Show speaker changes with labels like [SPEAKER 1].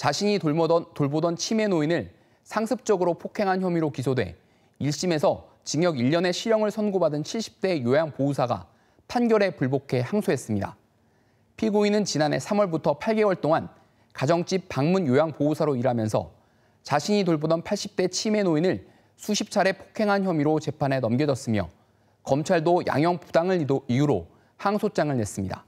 [SPEAKER 1] 자신이 돌보던, 돌보던 치매 노인을 상습적으로 폭행한 혐의로 기소돼 1심에서 징역 1년의 실형을 선고받은 70대 요양보호사가 판결에 불복해 항소했습니다. 피고인은 지난해 3월부터 8개월 동안 가정집 방문 요양보호사로 일하면서 자신이 돌보던 80대 치매 노인을 수십 차례 폭행한 혐의로 재판에 넘겨졌으며 검찰도 양형 부당을 이유로 항소장을 냈습니다.